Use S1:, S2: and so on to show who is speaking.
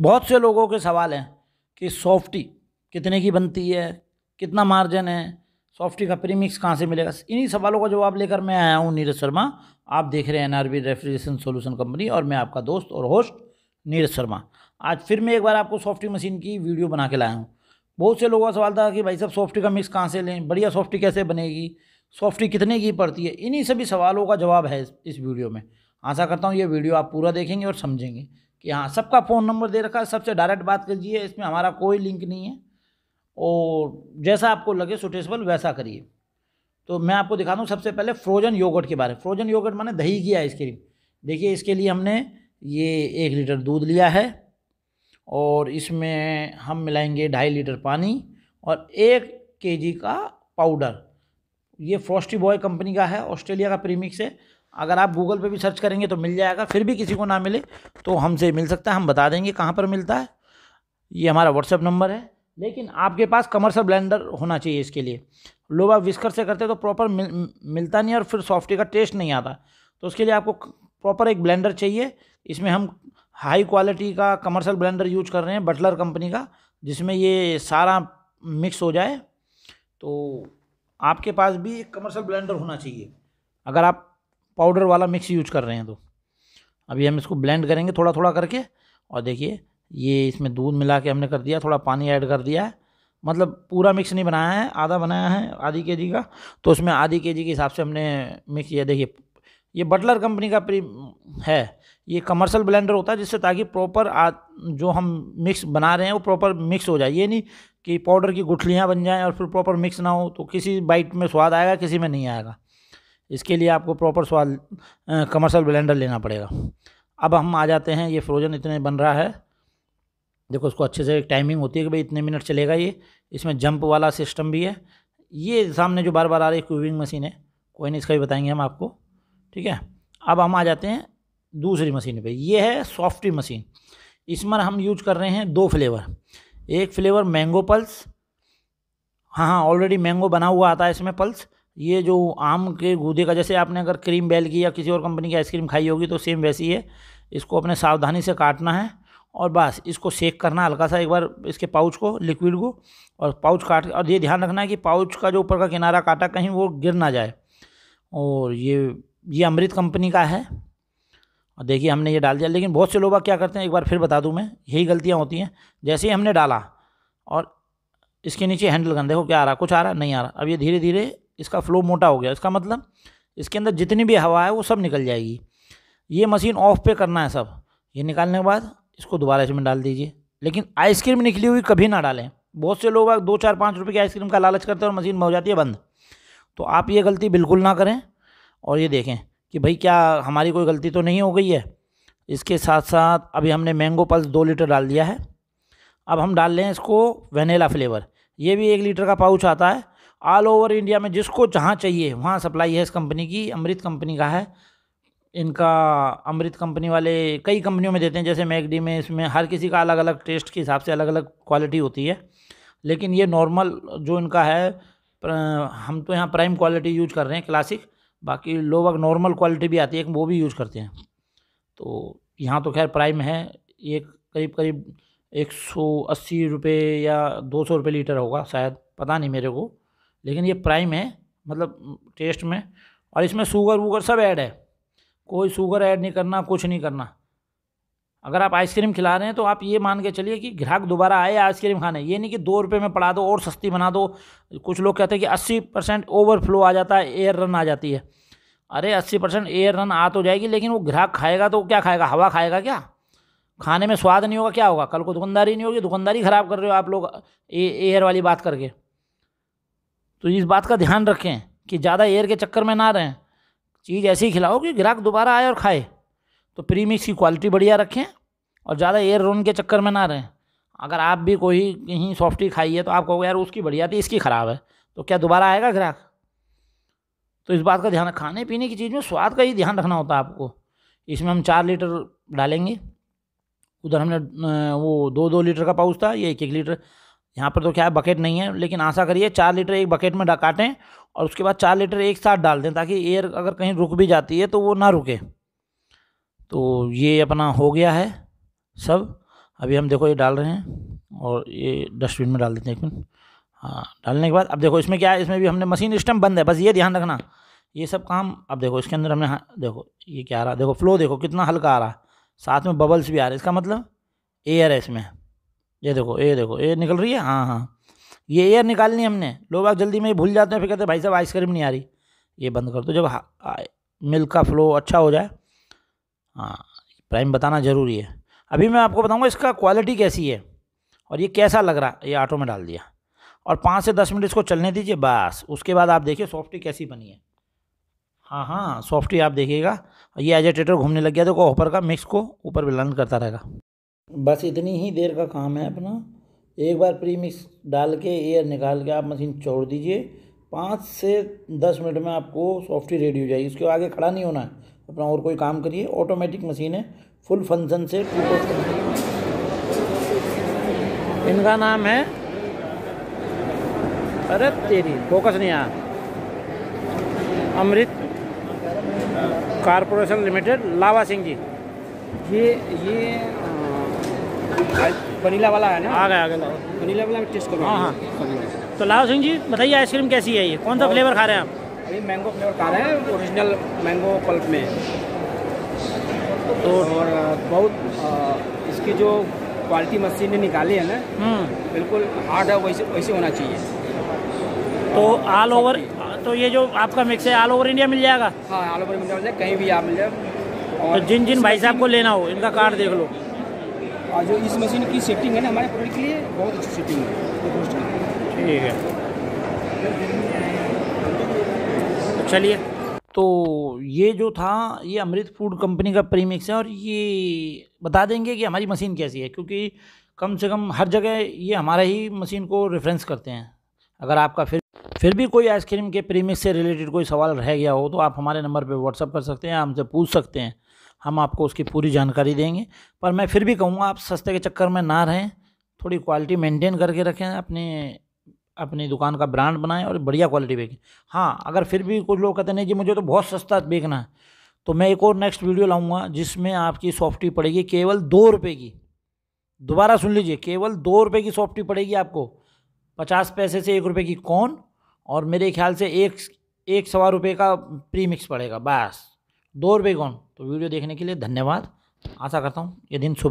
S1: बहुत से लोगों के सवाल हैं कि सॉफ्टी कितने की बनती है कितना मार्जिन है सॉफ्टी का प्रीमिक्स कहाँ से मिलेगा इन्हीं सवालों का जवाब लेकर मैं आया हूँ नीरज शर्मा आप देख रहे हैं N R B refrigeration solution company और मैं आपका दोस्त और होस्ट नीरज शर्मा आज फिर मैं एक बार आपको सॉफ्टी मशीन की वीडियो बना के लाया हूँ बहुत से लोगों का सवाल था कि भाई साहब सॉफ्टी का मिक्स कहाँ से लें बढ़िया सॉफ्टी कैसे बनेगी सॉफ्टी कितने की पड़ती है इन्हीं सभी सवालों का जवाब है इस वीडियो में आशा करता हूँ ये वीडियो आप पूरा देखेंगे और समझेंगे कि हाँ सबका फ़ोन नंबर दे रखा है सबसे डायरेक्ट बात कीजिए इसमें हमारा कोई लिंक नहीं है और जैसा आपको लगे सुटेसबल वैसा करिए तो मैं आपको दिखा दूँ सबसे पहले फ्रोजन योगर्ट के बारे में फ्रोजन योगर्ट माने दही की आइसक्रीम देखिए इसके लिए हमने ये एक लीटर दूध लिया है और इसमें हम मिलाएंगे ढाई लीटर पानी और एक केजी का पाउडर ये फ्रॉस्टी बॉय कंपनी का है ऑस्ट्रेलिया का प्रीमिक्स है अगर आप गूगल पे भी सर्च करेंगे तो मिल जाएगा फिर भी किसी को ना मिले तो हमसे मिल सकता है हम बता देंगे कहाँ पर मिलता है ये हमारा व्हाट्सएप नंबर है लेकिन आपके पास कमर्शल ब्लेंडर होना चाहिए इसके लिए लोग आप विस्कर से करते तो प्रॉपर मिल, मिलता नहीं और फिर सॉफ्टवेयर का टेस्ट नहीं आता तो उसके लिए आपको प्रॉपर एक ब्लेंडर चाहिए इसमें हम हाई क्वालिटी का कमर्शल ब्लेंडर यूज कर रहे हैं बटलर कंपनी का जिसमें ये सारा मिक्स हो जाए तो आपके पास भी एक कमर्शल ब्लेंडर होना चाहिए अगर आप पाउडर वाला मिक्स यूज कर रहे हैं तो अभी हम इसको ब्लेंड करेंगे थोड़ा थोड़ा करके और देखिए ये इसमें दूध मिला के हमने कर दिया थोड़ा पानी ऐड कर दिया है मतलब पूरा मिक्स नहीं बनाया है आधा बनाया है आधी के जी का तो उसमें आधी के जी के हिसाब से हमने मिक्स किया देखिए ये बटलर कंपनी का प्री है ये कमर्शियल ब्लेंडर होता है जिससे ताकि प्रॉपर जो हम मिक्स बना रहे हैं वो प्रॉपर मिक्स हो जाए ये नहीं कि पाउडर की गुठलियाँ बन जाएँ और फिर प्रॉपर मिक्स ना हो तो किसी बाइट में स्वाद आएगा किसी में नहीं आएगा इसके लिए आपको प्रॉपर स्वाद कमर्शल ब्लेंडर लेना पड़ेगा अब हम आ जाते हैं ये फ्रोजन इतने बन रहा है देखो उसको अच्छे से टाइमिंग होती है कि भाई इतने मिनट चलेगा ये इसमें जंप वाला सिस्टम भी है ये सामने जो बार बार आ रही क्यूबिंग मशीन है कोई नहीं इसका भी बताएंगे हम आपको ठीक है अब हम आ जाते हैं दूसरी मशीन पे ये है सॉफ्टी मशीन इसमें हम यूज कर रहे हैं दो फ्लेवर एक फ्लेवर मैंगो पल्स हाँ हाँ ऑलरेडी मैंगो बना हुआ आता है इसमें पल्स ये जो आम के गूदे का जैसे आपने अगर क्रीम बेल की या किसी और कंपनी की आइसक्रीम खाई होगी तो सेम वैसी है इसको अपने सावधानी से काटना है और बस इसको सेक करना हल्का सा एक बार इसके पाउच को लिक्विड को और पाउच काट और ये ध्यान रखना है कि पाउच का जो ऊपर का किनारा काटा कहीं वो गिर ना जाए और ये ये अमृत कंपनी का है और देखिए हमने ये डाल दिया लेकिन बहुत से लोग क्या करते हैं एक बार फिर बता दूँ मैं यही गलतियाँ होती हैं जैसे ही हमने डाला और इसके नीचे हैंडल करना देखो क्या आ रहा कुछ आ रहा नहीं आ रहा अब ये धीरे धीरे इसका फ्लो मोटा हो गया इसका मतलब इसके अंदर जितनी भी हवा है वो सब निकल जाएगी ये मशीन ऑफ पे करना है सब ये निकालने के बाद इसको दोबारा इसमें डाल दीजिए लेकिन आइसक्रीम निकली हुई कभी ना डालें बहुत से लोग दो चार पाँच रुपये की आइसक्रीम का लालच करते हैं और मशीन हो जाती है बंद तो आप ये गलती बिल्कुल ना करें और ये देखें कि भाई क्या हमारी कोई गलती तो नहीं हो गई है इसके साथ साथ अभी हमने मैंगो पल्स दो लीटर डाल दिया है अब हम डाल लें इसको वेनेला फ्लेवर ये भी एक लीटर का पाउच आता है ऑल ओवर इंडिया में जिसको जहाँ चाहिए वहाँ सप्लाई है इस कंपनी की अमृत कंपनी का है इनका अमृत कंपनी वाले कई कंपनियों में देते हैं जैसे मैगडी में इसमें हर किसी का अलग अलग टेस्ट के हिसाब से अलग अलग क्वालिटी होती है लेकिन ये नॉर्मल जो इनका है हम तो यहाँ प्राइम क्वालिटी यूज कर रहे हैं क्लासिक बाकी लोग अगर नॉर्मल क्वालिटी भी आती है वो भी यूज करते हैं तो यहाँ तो खैर प्राइम है ये करीब करीब एक सौ अस्सी रुपये या दो सौ रुपये लीटर होगा शायद पता नहीं मेरे को लेकिन ये प्राइम है मतलब टेस्ट में और इसमें शुगर वूगर सब ऐड है कोई शुगर ऐड नहीं करना कुछ नहीं करना अगर आप आइसक्रीम खिला रहे हैं तो आप ये मान के चलिए कि ग्राहक दोबारा आए आइसक्रीम खाने ये नहीं कि दो रुपये में पड़ा दो और सस्ती बना दो कुछ लोग कहते हैं कि अस्सी परसेंट ओवरफ्लो आ जाता है एयर रन आ जाती है अरे अस्सी परसेंट एयर रन आ तो जाएगी लेकिन वो ग्राहक खाएगा तो क्या खाएगा हवा खाएगा क्या खाने में स्वाद नहीं होगा क्या होगा कल को दुकानदारी नहीं होगी दुकानदारी ख़राब कर रहे हो आप लोग एयर वाली बात करके तो इस बात का ध्यान रखें कि ज़्यादा एयर के चक्कर में ना रहें चीज़ ऐसी खिलाओ कि ग्राहक दोबारा आए और खाए तो प्रीमिक्स की क्वालिटी बढ़िया रखें और ज़्यादा एयर रोन के चक्कर में ना रहें अगर आप भी कोई कहीं सॉफ्टी खाई है तो आप कहोगे यार उसकी बढ़िया थी इसकी ख़राब है तो क्या दोबारा आएगा ग्राहक तो इस बात का ध्यान खाने पीने की चीज़ में स्वाद का ही ध्यान रखना होता है आपको इसमें हम चार लीटर डालेंगे उधर हमने वो दो दो लीटर का पाउच था ये एक एक लीटर यहाँ पर तो क्या है बकेट नहीं है लेकिन आशा करिए चार लीटर एक बकेट में काटें और उसके बाद चार लीटर एक साथ डाल दें ताकि एयर अगर कहीं रुक भी जाती है तो वो ना रुके तो ये अपना हो गया है सब अभी हम देखो ये डाल रहे हैं और ये डस्टबिन में डाल देते हैं एक मिनट हाँ डालने के बाद अब देखो इसमें क्या है इसमें भी हमने मशीन सिस्टम बंद है बस ये ध्यान रखना ये सब काम अब देखो इसके अंदर हमने हाँ देखो ये क्या आ रहा है देखो फ्लो देखो कितना हल्का आ रहा है साथ में बबल्स भी आ रहे हैं इसका मतलब एयर है इसमें ये देखो ये देखो एयर निकल रही है हाँ हाँ ये एयर निकालनी हमने लोग आप जल्दी में भूल जाते हैं फिर कहते हैं भाई साहब आइसक्रीम नहीं आ रही ये बंद कर दो जब मिल्क का फ्लो अच्छा हो जाए हाँ प्राइम बताना ज़रूरी है अभी मैं आपको बताऊँगा इसका क्वालिटी कैसी है और ये कैसा लग रहा है ये आटो में डाल दिया और पाँच से दस मिनट इसको चलने दीजिए बस उसके बाद आप देखिए सॉफ्टी कैसी बनी है हाँ हाँ सॉफ्टी आप देखिएगा ये एजिटेटर घूमने लग गया तो को का मिक्स को ऊपर बिलंद करता रहेगा बस इतनी ही देर का काम है अपना एक बार प्री मिक्स डाल के एयर निकाल के आप मशीन छोड़ दीजिए पाँच से दस मिनट में आपको सॉफ्टी रेडी हो जाएगी उसके आगे खड़ा नहीं होना है अपना और कोई काम करिए ऑटोमेटिक मशीन है फुल फंक्शन से इनका नाम है अरे तेरी फोकस नहीं आ अमृत कारपोरेशन लिमिटेड लावा सिंह जी ये ये वनीला वाला है ना आ गया आ गया वनीला वाला टेस्ट करो हाँ हाँ तो लाल सिंह जी बताइए आइसक्रीम कैसी है ये कौन सा फ्लेवर खा रहे हैं आप अभी मैंगो फ्लेवर खा रहे हैं ओरिजिनल मैंगो पल्प में तो और बहुत इसकी जो क्वालिटी मशीन ने निकाली है ना हम्म। बिल्कुल हार्ड है वैसे वैसे होना चाहिए तो ऑल ओवर तो ये जो आपका मिक्स है ऑल ओवर इंडिया मिल जाएगा हाँ ऑल ओवर इंडिया मिल जाएगा कहीं भी आप मिल जाए तो और तो जिन जिन भाई साहब को लेना हो इनका कार्ड देख लो और जो इस मशीन की सेटिंग है ना हमारे प्रोडक्ट के लिए बहुत अच्छी सेटिंग है ठीक है तो चलिए तो ये जो था ये अमृत फूड कंपनी का प्रीमिक्स है और ये बता देंगे कि हमारी मशीन कैसी है क्योंकि कम से कम हर जगह ये हमारा ही मशीन को रेफरेंस करते हैं अगर आपका फिर फिर भी कोई आइसक्रीम के प्रीमिक्स से रिलेटेड कोई सवाल रह गया हो तो आप हमारे नंबर पे व्हाट्सअप कर सकते हैं हमसे पूछ सकते हैं हम आपको उसकी पूरी जानकारी देंगे पर मैं फिर भी कहूँगा आप सस्ते के चक्कर में ना रहें थोड़ी क्वालिटी मेंटेन करके रखें अपने अपनी दुकान का ब्रांड बनाएं और बढ़िया क्वालिटी बेचें हाँ अगर फिर भी कुछ लोग कहते नहीं जी मुझे तो बहुत सस्ता बेचना है तो मैं एक और नेक्स्ट वीडियो लाऊंगा जिसमें आपकी सॉफ्टी पड़ेगी केवल दो रुपये की दोबारा सुन लीजिए केवल दो रुपये की सॉफ्टी पड़ेगी आपको पचास पैसे से एक रुपये की कौन और मेरे ख्याल से एक एक सवा रुपये का प्री मिक्स पड़ेगा बस दो रुपये कौन तो वीडियो देखने के लिए धन्यवाद आशा करता हूँ ये दिन शुभ